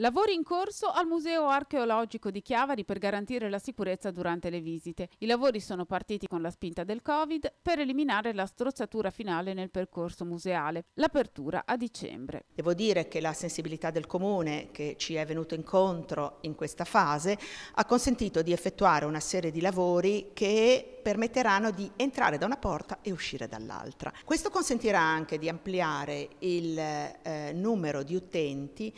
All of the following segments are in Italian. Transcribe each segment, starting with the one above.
Lavori in corso al Museo archeologico di Chiavari per garantire la sicurezza durante le visite. I lavori sono partiti con la spinta del Covid per eliminare la strozzatura finale nel percorso museale. L'apertura a dicembre. Devo dire che la sensibilità del Comune che ci è venuto incontro in questa fase ha consentito di effettuare una serie di lavori che permetteranno di entrare da una porta e uscire dall'altra. Questo consentirà anche di ampliare il eh, numero di utenti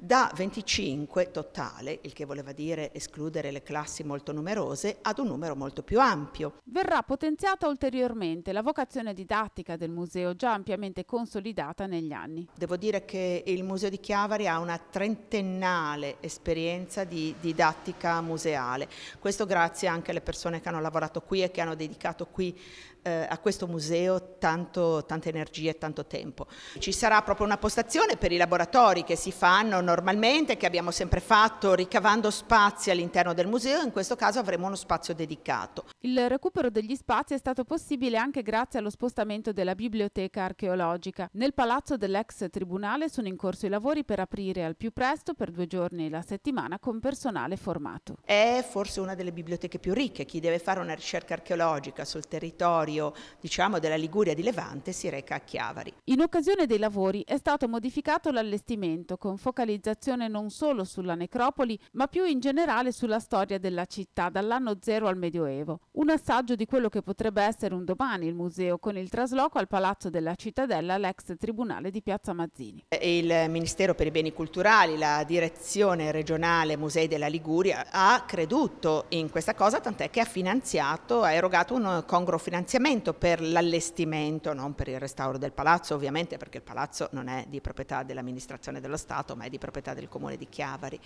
da 25 totale, il che voleva dire escludere le classi molto numerose, ad un numero molto più ampio. Verrà potenziata ulteriormente la vocazione didattica del museo già ampiamente consolidata negli anni. Devo dire che il Museo di Chiavari ha una trentennale esperienza di didattica museale, questo grazie anche alle persone che hanno lavorato qui e che hanno dedicato qui eh, a questo museo tanto, tanta energia e tanto tempo. Ci sarà proprio una postazione per i laboratori che si fanno normalmente, che abbiamo sempre fatto ricavando spazi all'interno del museo, in questo caso avremo uno spazio dedicato. Il recupero degli spazi è stato possibile anche grazie allo spostamento della biblioteca archeologica. Nel palazzo dell'ex tribunale sono in corso i lavori per aprire al più presto per due giorni la settimana con personale formato. È forse una delle biblioteche più ricche, chi deve fare una ricerca ricerca archeologica sul territorio diciamo, della Liguria di Levante si reca a Chiavari. In occasione dei lavori è stato modificato l'allestimento con focalizzazione non solo sulla necropoli ma più in generale sulla storia della città dall'anno zero al Medioevo. Un assaggio di quello che potrebbe essere un domani il museo con il trasloco al Palazzo della Cittadella all'ex tribunale di Piazza Mazzini. Il Ministero per i Beni Culturali, la direzione regionale Musei della Liguria ha creduto in questa cosa tant'è che ha finanziato ha erogato un congruo finanziamento per l'allestimento, non per il restauro del palazzo ovviamente perché il palazzo non è di proprietà dell'amministrazione dello Stato ma è di proprietà del comune di Chiavari.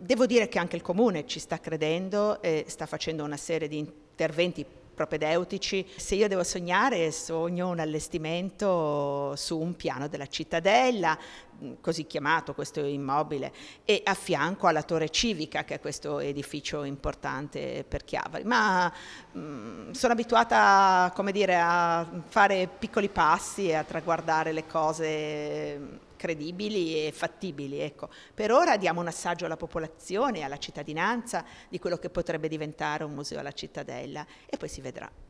Devo dire che anche il comune ci sta credendo e sta facendo una serie di interventi propedeutici. Se io devo sognare, sogno un allestimento su un piano della cittadella, mm, così chiamato questo immobile, e a fianco alla Torre Civica, che è questo edificio importante per Chiavari. Ma mh, mm, sono abituata, come dire, a fare piccoli passi e a traguardare le cose credibili e fattibili. Ecco. Per ora diamo un assaggio alla popolazione, alla cittadinanza di quello che potrebbe diventare un museo alla cittadella e poi si vedrà.